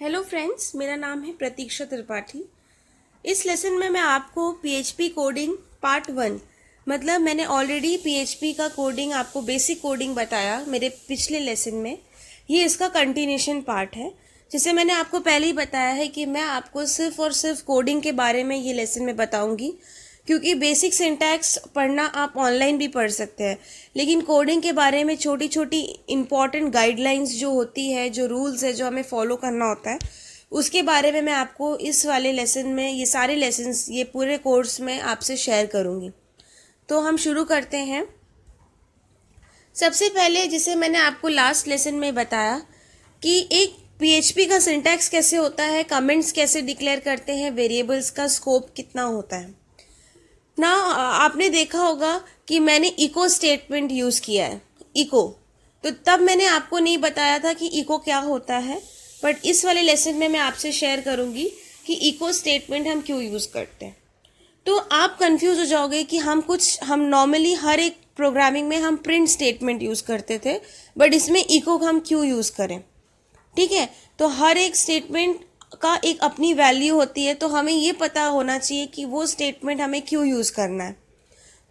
hello friends मेरा नाम है प्रतीक्षा त्रिपाठी इस लेसन में मैं आपको पीएचपी कोडिंग पार्ट वन मतलब मैंने ऑलरेडी पीएचपी का कोडिंग आपको बेसिक कोडिंग बताया मेरे पिछले लेसन में ये इसका कंटिन्यूशन पार्ट है जैसे मैंने आपको पहले ही बताया है कि मैं आपको सिर्फ और सिर्फ कोडिंग के बारे में ये लेसन में बताऊंगी क्योंकि बेसिक सिंटैक्स पढ़ना आप ऑनलाइन भी पढ़ सकते हैं लेकिन कोडिंग के बारे में छोटी छोटी इम्पॉर्टेंट गाइडलाइंस जो होती है जो रूल्स है जो हमें फॉलो करना होता है उसके बारे में मैं आपको इस वाले लेसन में ये सारे लेसन्स ये पूरे कोर्स में आपसे शेयर करूँगी तो हम शुरू करते हैं सबसे पहले जिसे मैंने आपको लास्ट लेसन में बताया कि एक पीएचपी का सिंटैक्स कैसे होता है कमेंट्स कैसे डिक्लेयर करते हैं वेरिएबल्स का स्कोप कितना होता है ना आपने देखा होगा कि मैंने इको स्टेटमेंट यूज़ किया है इको तो तब मैंने आपको नहीं बताया था कि इको क्या होता है बट इस वाले लेसन में मैं आपसे शेयर करूँगी कि इको स्टेटमेंट हम क्यों यूज़ करते हैं तो आप कंफ्यूज हो जाओगे कि हम कुछ हम नॉर्मली हर एक प्रोग्रामिंग में हम प्रिंट स्टेटमेंट यूज़ करते थे बट इसमें इको हम क्यों यूज़ करें ठीक है तो हर एक स्टेटमेंट का एक अपनी वैल्यू होती है तो हमें ये पता होना चाहिए कि वो स्टेटमेंट हमें क्यों यूज़ करना है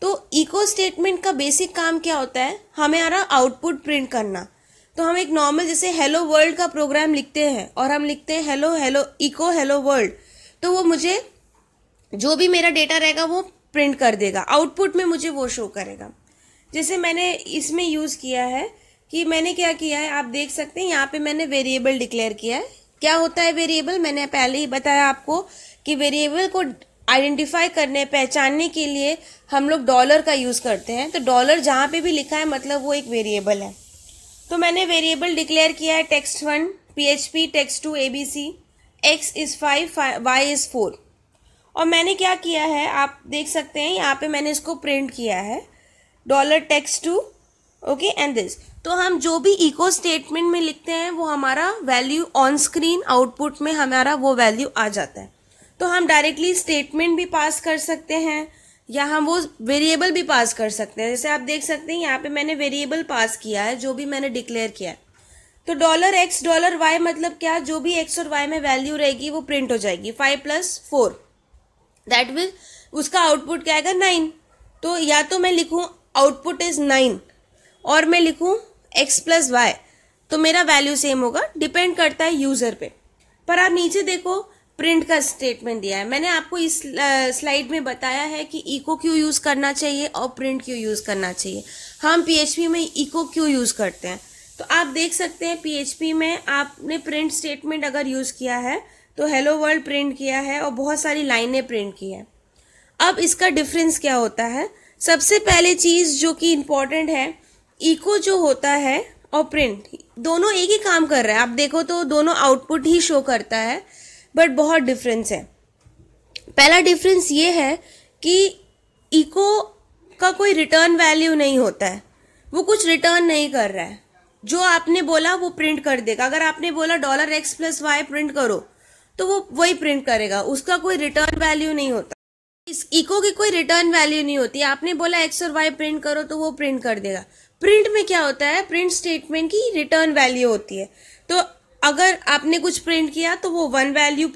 तो इको स्टेटमेंट का बेसिक काम क्या होता है हमें हमारा आउटपुट प्रिंट करना तो हम एक नॉर्मल जैसे हेलो वर्ल्ड का प्रोग्राम लिखते हैं और हम लिखते हैं hello hello echo hello world तो वो मुझे जो भी मेरा डेटा रहेगा वो प्रिंट कर देगा आउटपुट में मुझे वो शो करेगा जैसे मैंने इसमें यूज़ किया है कि मैंने क्या किया है आप देख सकते हैं यहाँ पे मैंने वेरिएबल डिक्लेयर किया है क्या होता है वेरिएबल मैंने पहले ही बताया आपको कि वेरिएबल को आइडेंटिफाई करने पहचानने के लिए हम लोग डॉलर का यूज़ करते हैं तो डॉलर जहाँ पे भी लिखा है मतलब वो एक वेरिएबल है तो मैंने वेरिएबल डिक्लेयर किया है text one P H P text two A B C X is five Y is four और मैंने क्या किया है आप देख सकते हैं यहाँ पे मैंने इसको प्रिंट किया है dollar text two okay and this तो हम जो भी इको स्टेटमेंट में लिखते हैं वो हमारा वैल्यू ऑन स्क्रीन आउटपुट में हमारा वो वैल्यू आ जाता है तो हम डायरेक्टली स्टेटमेंट भी पास कर सकते हैं या हम वो वेरिएबल भी पास कर सकते हैं जैसे आप देख सकते हैं यहाँ पे मैंने वेरिएबल पास किया है जो भी मैंने डिक्लेयर किया है तो डॉलर एक्स डॉलर वाई मतलब क्या जो भी एक्स और वाई में वैल्यू रहेगी वो प्रिंट हो जाएगी five plus four that will उसका आउटपुट क्या आएगा नाइन तो या तो मैं लिखूँ आउटपुट इज़ नाइन और मैं लिखूँ एक्स प्लस वाई तो मेरा वैल्यू सेम होगा डिपेंड करता है यूज़र पे पर आप नीचे देखो प्रिंट का स्टेटमेंट दिया है मैंने आपको इस स्लाइड में बताया है कि इको क्यों यूज़ करना चाहिए और प्रिंट क्यों यूज़ करना चाहिए हम पीएचपी में इको क्यों यूज़ करते हैं तो आप देख सकते हैं पीएचपी में आपने प्रिंट स्टेटमेंट अगर यूज़ किया है तो हेलो वर्ल्ड प्रिंट किया है और बहुत सारी लाइनें प्रिंट की है अब इसका डिफरेंस क्या होता है सबसे पहले चीज़ जो कि इम्पॉर्टेंट है इको जो होता है और प्रिंट दोनों एक ही काम कर रहा है आप देखो तो दोनों आउटपुट ही शो करता है बट बहुत डिफरेंस है पहला डिफरेंस ये है कि इको का कोई रिटर्न वैल्यू नहीं होता है वो कुछ रिटर्न नहीं कर रहा है जो आपने बोला वो प्रिंट कर देगा अगर आपने बोला dollar X plus Y print करो तो वो वही प्रिंट करेगा उसका कोई रिटर्न वैल्यू नहीं होता इस इको की कोई रिटर्न वैल्यू नहीं होती आपने बोला एक्स और वाई प्रिंट करो तो वो प्रिंट कर देगा प्रिंट में क्या होता है प्रिंट स्टेटमेंट की रिटर्न वैल्यू होती है तो अगर आपने कुछ प्रिंट किया तो वो वन वैल्यू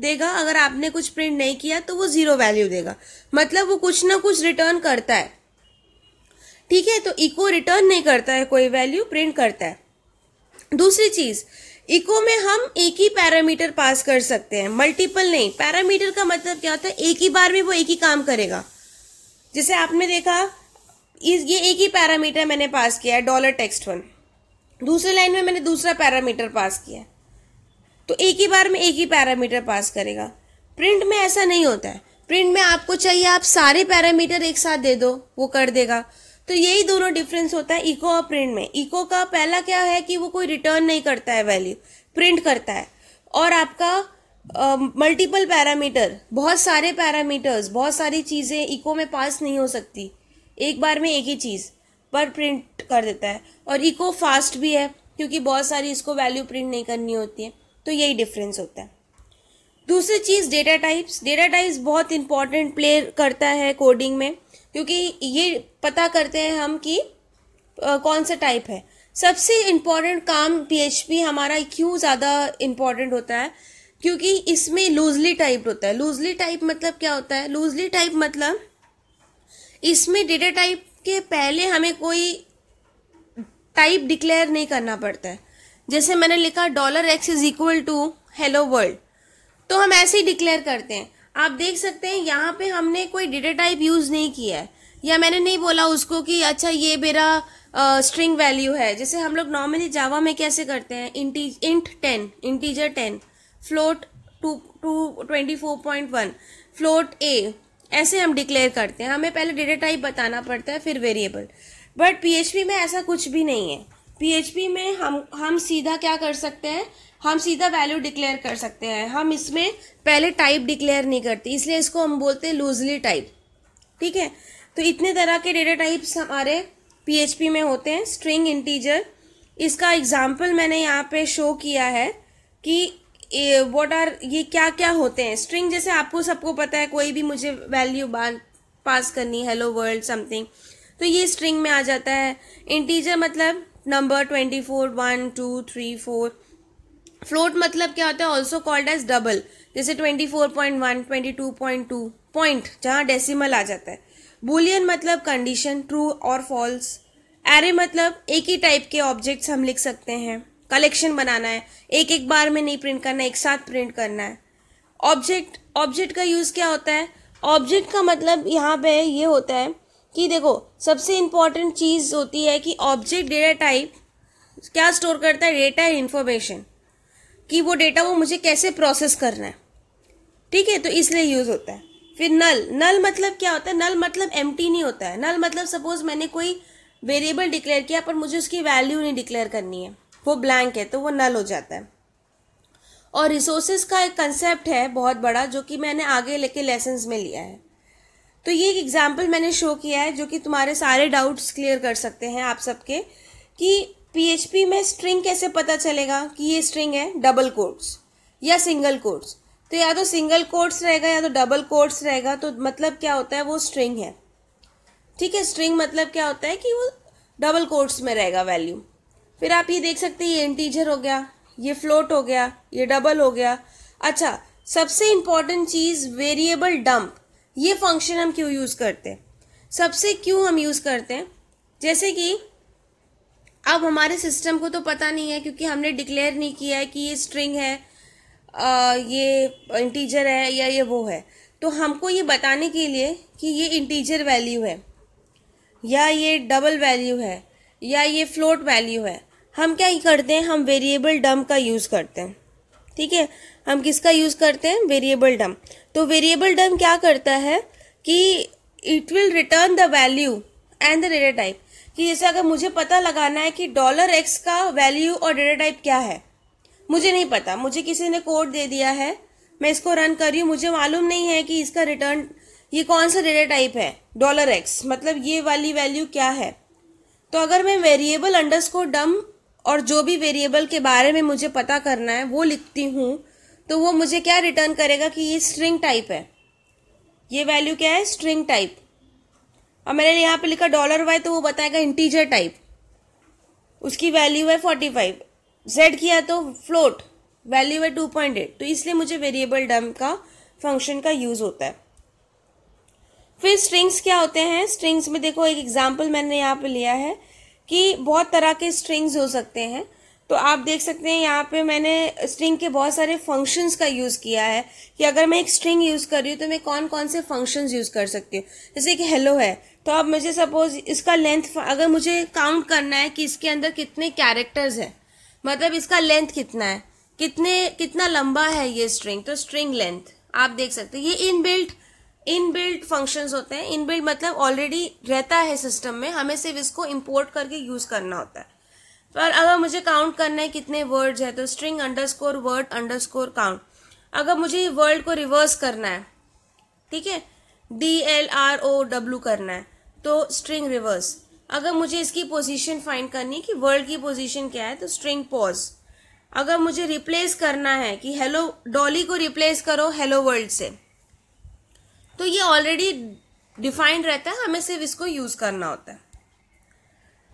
देगा अगर आपने कुछ प्रिंट नहीं किया तो वो जीरो वैल्यू देगा मतलब वो कुछ ना कुछ रिटर्न करता है ठीक है तो इको रिटर्न नहीं करता है कोई वैल्यू प्रिंट करता है दूसरी चीज इको में हम एक ही पैरामीटर पास कर सकते हैं मल्टीपल नहीं पैरामीटर का मतलब क्या होता है एक ही बार में वो एक ही काम करेगा जैसे आपने देखा इस ये एक ही पैरामीटर मैंने पास किया है डॉलर टेक्स्ट वन दूसरे लाइन में मैंने दूसरा पैरामीटर पास किया तो एक ही बार में एक ही पैरामीटर पास करेगा प्रिंट में ऐसा नहीं होता है प्रिंट में आपको चाहिए आप सारे पैरामीटर एक साथ दे दो वो कर देगा तो यही दोनों डिफरेंस होता है इको और प्रिंट में इको का पहला क्या है कि वो कोई रिटर्न नहीं करता है वैल्यू प्रिंट करता है और आपका मल्टीपल पैरामीटर बहुत सारे पैरामीटर्स बहुत सारी चीज़ें इको में पास नहीं हो सकती एक बार में एक ही चीज़ पर प्रिंट कर देता है और इको फास्ट भी है क्योंकि बहुत सारी इसको वैल्यू प्रिंट नहीं करनी होती है तो यही डिफरेंस होता है दूसरी चीज़ डेटा टाइप्स डेटा टाइप्स बहुत इंपॉर्टेंट प्ले करता है कोडिंग में क्योंकि ये पता करते हैं हम कि आ, कौन सा टाइप है सबसे इम्पॉर्टेंट काम पी हमारा क्यों e ज़्यादा इम्पॉर्टेंट होता है क्योंकि इसमें लूजली टाइप होता है लूजली टाइप मतलब क्या होता है लूजली टाइप मतलब इसमें डेटा टाइप के पहले हमें कोई टाइप डिक्लेयर नहीं करना पड़ता है जैसे मैंने लिखा dollar X is equal to hello world तो हम ऐसे ही डिक्लेयर करते हैं आप देख सकते हैं यहाँ पे हमने कोई डेटा टाइप यूज़ नहीं किया है या मैंने नहीं बोला उसको कि अच्छा ये मेरा स्ट्रिंग वैल्यू है जैसे हम लोग नॉर्मली जावा में कैसे करते हैं int ten integer ten float two two twenty four point one float A ऐसे हम डिक्लेयर करते हैं हमें पहले डेटा टाइप बताना पड़ता है फिर वेरिएबल बट पीएचपी में ऐसा कुछ भी नहीं है पीएचपी में हम हम सीधा क्या कर सकते हैं हम सीधा वैल्यू डिक्लेयर कर सकते हैं हम इसमें पहले टाइप डिक्लेयर नहीं करते इसलिए इसको हम बोलते हैं लूजली टाइप ठीक है तो इतने तरह के डेटा टाइप्स हमारे पी में होते हैं स्ट्रिंग इंटीजर इसका एग्जाम्पल मैंने यहाँ पे शो किया है कि वॉट आर ये क्या क्या होते हैं स्ट्रिंग जैसे आपको सबको पता है कोई भी मुझे वैल्यू पास करनी हेलो वर्ल्ड समथिंग तो ये स्ट्रिंग में आ जाता है इंटीजर मतलब number twenty four one two three four float मतलब क्या होता है ऑल्सो कॉल्ड एज डबल जैसे twenty four point one twenty two point two point जहाँ डेसीमल आ जाता है बुलियन मतलब कंडीशन ट्रू और फॉल्स एरे मतलब एक ही टाइप के ऑब्जेक्ट्स हम लिख सकते हैं कलेक्शन बनाना है एक एक बार में नहीं प्रिंट करना एक साथ प्रिंट करना है ऑब्जेक्ट ऑब्जेक्ट का यूज़ क्या होता है ऑब्जेक्ट का मतलब यहाँ पे ये होता है कि देखो सबसे इम्पॉर्टेंट चीज़ होती है कि ऑब्जेक्ट डेटा टाइप क्या स्टोर करता है डेटा एंड इन्फॉर्मेशन कि वो डेटा वो मुझे कैसे प्रोसेस करना है ठीक है तो इसलिए यूज़ होता है फिर नल नल मतलब क्या होता है नल मतलब एम नहीं होता है नल मतलब सपोज मैंने कोई वेरिएबल डिक्लेयर किया पर मुझे उसकी वैल्यू नहीं डिक्लेयर करनी है वो ब्लैंक है तो वो नल हो जाता है और रिसोर्सेज का एक कंसेप्ट है बहुत बड़ा जो कि मैंने आगे लेके लेसन में लिया है तो ये एक एग्जाम्पल मैंने शो किया है जो कि तुम्हारे सारे डाउट्स क्लियर कर सकते हैं आप सबके कि पीएचपी में स्ट्रिंग कैसे पता चलेगा कि ये स्ट्रिंग है डबल कोर्ट्स या सिंगल कोर्ट्स तो या तो सिंगल कोर्ट्स रहेगा या तो डबल कोर्ट्स रहेगा तो मतलब क्या होता है वो स्ट्रिंग है ठीक है स्ट्रिंग मतलब क्या होता है कि वो डबल कोर्ट्स में रहेगा वैल्यू फिर आप ये देख सकते हैं ये इंटीजर हो गया ये फ्लोट हो गया ये डबल हो गया अच्छा सबसे इम्पॉर्टेंट चीज़ वेरिएबल डंप ये फंक्शन हम क्यों यूज़ करते हैं सबसे क्यों हम यूज़ करते हैं जैसे कि अब हमारे सिस्टम को तो पता नहीं है क्योंकि हमने डिक्लेयर नहीं किया है कि ये स्ट्रिंग है आ, ये इंटीजर है या ये वो है तो हमको ये बताने के लिए कि ये इंटीजर वैल्यू है या ये डबल वैल्यू है या ये फ्लोट वैल्यू है हम क्या करते हैं हम वेरिएबल डम का यूज़ करते हैं ठीक है हम किसका यूज़ करते हैं वेरिएबल डम तो वेरिएबल डम क्या करता है कि it will return the value and the data type कि जैसे अगर मुझे पता लगाना है कि डॉलर एक्स का वैल्यू और डेटा टाइप क्या है मुझे नहीं पता मुझे किसी ने कोड दे दिया है मैं इसको रन कर रही हूँ मुझे मालूम नहीं है कि इसका रिटर्न ये कौन सा डेटा टाइप है डॉलर एक्स मतलब ये वाली वैल्यू क्या है तो अगर मैं वेरिएबल अंडरस्कोर डम और जो भी वेरिएबल के बारे में मुझे पता करना है वो लिखती हूँ तो वो मुझे क्या रिटर्न करेगा कि ये स्ट्रिंग टाइप है ये वैल्यू क्या है स्ट्रिंग टाइप और मैंने यहाँ पे लिखा डॉलर वाई तो वो बताएगा इंटीजर टाइप उसकी वैल्यू है फोर्टी फाइव जेड किया तो फ्लोट वैल्यू है टू पॉइंट एट तो इसलिए मुझे वेरिएबल डम का फंक्शन का यूज़ होता है फिर स्ट्रिंग्स क्या होते हैं स्ट्रिंग्स में देखो एक एग्जाम्पल मैंने यहाँ पे लिया है कि बहुत तरह के स्ट्रिंग्स हो सकते हैं तो आप देख सकते हैं यहाँ पे मैंने स्ट्रिंग के बहुत सारे फंक्शंस का यूज़ किया है कि अगर मैं एक स्ट्रिंग यूज़ कर रही हूँ तो मैं कौन कौन से फंक्शंस यूज़ कर सकती हूँ जैसे कि हेलो है तो अब मुझे सपोज इसका लेंथ अगर मुझे काउंट करना है कि इसके अंदर कितने कैरेक्टर्स हैं मतलब इसका लेंथ कितना है कितने कितना लंबा है ये स्ट्रिंग तो स्ट्रिंग लेंथ आप देख सकते हैं ये इनबिल्ट इनबिल्ट फंक्शंस होते हैं इनबिल्ट मतलब ऑलरेडी रहता है सिस्टम में हमें सिर्फ इसको इम्पोर्ट करके यूज़ करना होता है पर अगर मुझे काउंट करना है कितने वर्ड्स है तो string underscore word underscore count अगर मुझे वर्ड को रिवर्स करना है ठीक है D L R O W करना है तो स्ट्रिंग रिवर्स अगर मुझे इसकी पोजीशन फाइंड करनी है कि वर्ल्ड की पोजीशन क्या है तो स्ट्रिंग पॉज अगर मुझे रिप्लेस करना है कि हेलो डॉली को रिप्लेस करो हेलो वर्ल्ड से तो ये ऑलरेडी डिफाइंड रहता है हमें सिर्फ इसको यूज़ करना होता है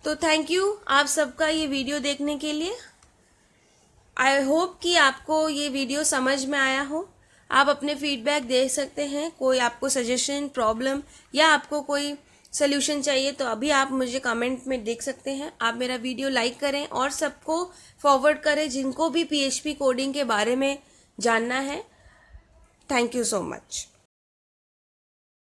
तो थैंक यू आप सबका ये वीडियो देखने के लिए आई होप कि आपको ये वीडियो समझ में आया हो आप अपने फीडबैक दे सकते हैं कोई आपको सजेशन प्रॉब्लम या आपको कोई सोल्यूशन चाहिए तो अभी आप मुझे कमेंट में देख सकते हैं आप मेरा वीडियो लाइक करें और सबको फॉरवर्ड करें जिनको भी पीएचपी कोडिंग के बारे में जानना है थैंक यू सो मच